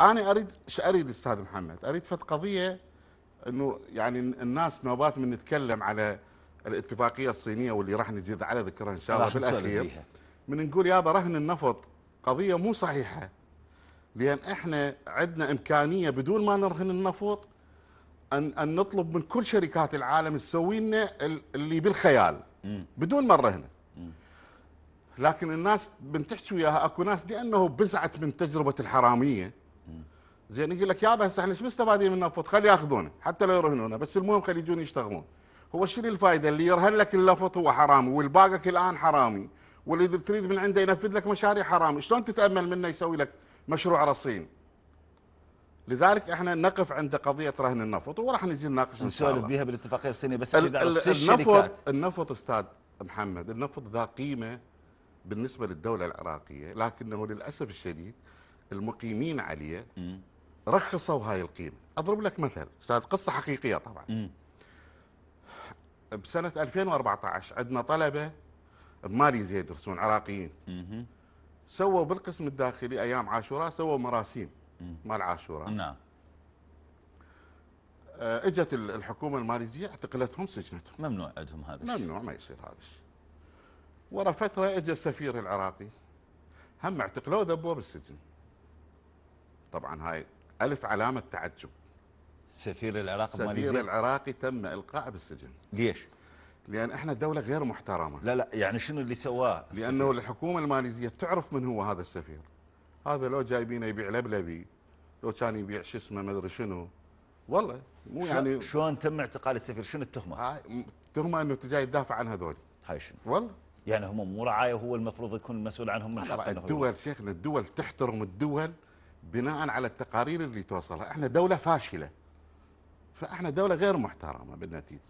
انا اريد شو اريد استاذ محمد؟ اريد فت قضيه انه يعني الناس نوبات من نتكلم على الاتفاقيه الصينيه واللي راح نجي على ذكرها ان شاء الله بالاخير من نقول يابا رهن النفط قضيه مو صحيحه لان احنا عندنا امكانيه بدون ما نرهن النفط ان ان نطلب من كل شركات العالم تسوي لنا اللي بالخيال بدون ما نرهنه لكن الناس بنتحكي وياها اكو ناس لانه بزعت من تجربه الحراميه زين يقول لك يا بس احنا شو مستفادين من النفط خلي ياخذونه حتى لو يرهنونه بس المهم خلي يجون يشتغلون هو شنو الفائده اللي يرهن لك اللفط هو حرامي والباقك الان حرامي واللي تريد من عنده ينفذ لك مشاريع حرامي شلون تتامل منه يسوي لك مشروع رصين لذلك احنا نقف عند قضيه رهن النفط وراح نجي نناقش نسولف بها بالاتفاقيه الصينيه بس ال ال النفط الشركات. النفط استاذ محمد النفط ذا قيمه بالنسبة للدولة العراقية لكنه للأسف الشديد المقيمين عليه رخصوا هاي القيمة أضرب لك مثل قصة حقيقية طبعا م. بسنة 2014 عندنا طلبة بماليزيا يدرسون عراقيين سووا بالقسم الداخلي أيام عاشوراء سووا مراسيم مال عاشوراء نعم آه، اجت الحكومه الماليزيه اعتقلتهم سجنتهم ممنوع عندهم هذا الشيء ممنوع ما يصير هذا الشيء ورا فترة اجى السفير العراقي هم اعتقلوه ذبوه بالسجن طبعا هاي ألف علامة تعجب سفير العراق السفير العراقي تم إلقاء بالسجن ليش؟ لأن احنا دولة غير محترمة لا لا يعني شنو اللي سواه؟ لأنه الحكومة الماليزية تعرف من هو هذا السفير هذا لو جايبينه يبيع لبلبي لو كان يبيع شو اسمه ما ادري شنو والله مو يعني شلون تم اعتقال السفير شنو التهمه؟ التهمه انه تجاي جاي تدافع عن هذول هاي شنو؟ والله يعني هم مو رعايه هو المفروض يكون المسؤول عنهم من حقنا الدول شيخنا الدول تحترم الدول بناء على التقارير اللي توصلها احنا دولة فاشلة فاحنا دولة غير محترمة بالنتيجة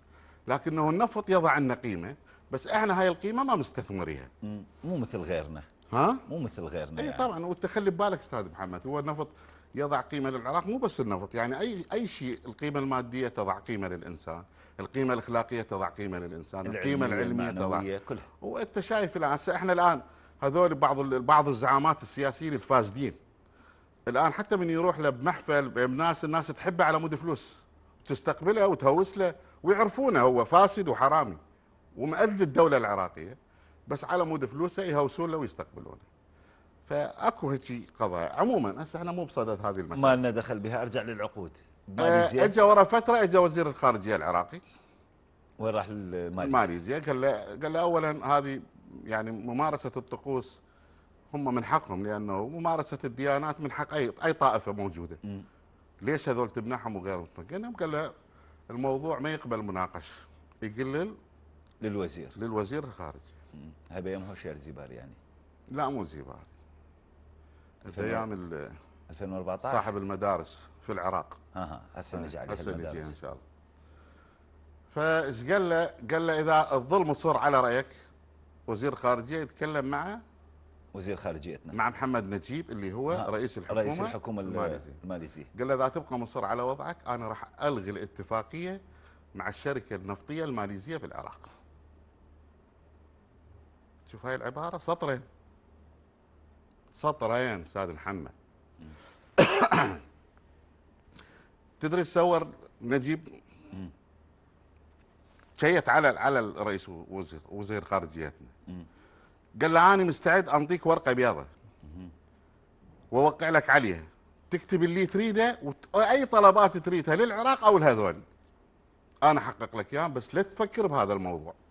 لكنه النفط يضع عنا قيمة بس احنا هاي القيمة ما مستثمريها مو مثل غيرنا ها مو مثل غيرنا اي يعني. طبعا وتخلي ببالك استاذ محمد هو النفط يضع قيمه للعراق مو بس النفط يعني اي اي شيء القيمه الماديه تضع قيمه للانسان القيمه الاخلاقيه تضع قيمه للانسان القيمه العلميه تضع كلها وانت شايف الان احنا الان هذول بعض بعض الزعامات السياسيين الفاسدين الان حتى من يروح له بمحفل بناس الناس تحبه على مود فلوس تستقبله وتهوس له ويعرفونه هو فاسد وحرامي ومؤذي الدوله العراقيه بس على مود فلوسه يهوسون له ويستقبلونه فاكو هيك قضايا عموما هسه احنا مو بصدد هذه المساله ما لنا دخل بها ارجع للعقود ماليزيا آه، اجى ورا فتره اجى وزير الخارجيه العراقي وين راح ماليزيا قال له قال له اولا هذه يعني ممارسه الطقوس هم من حقهم لانه ممارسه الديانات من حق اي اي طائفه موجوده م. ليش هذول تمنعهم وغيرهم قال له الموضوع ما يقبل مناقش يقلل للوزير للوزير الخارجي هبه يمهو شير زبال يعني لا مو زبال في ال 2014 صاحب المدارس في العراق اها هسه نجي على هسه نجي ان شاء الله فايش قال له؟ قال له اذا الظلم صار على رايك وزير خارجيه يتكلم مع وزير خارجيتنا مع محمد نجيب اللي هو ها. رئيس الحكومه رئيس الحكومه الماليزيه قال له اذا تبقى مصر على وضعك انا راح الغي الاتفاقيه مع الشركه النفطيه الماليزيه في العراق شوف هاي العباره سطرين سطرين استاذ محمد تدري تصور نجيب شيت على على الرئيس وزير وزير خارجيتنا قال له انا مستعد انطيك ورقه بيضة واوقع لك عليها تكتب اللي تريده واي طلبات تريدها للعراق او لهذول انا احقق لك اياها بس لا تفكر بهذا الموضوع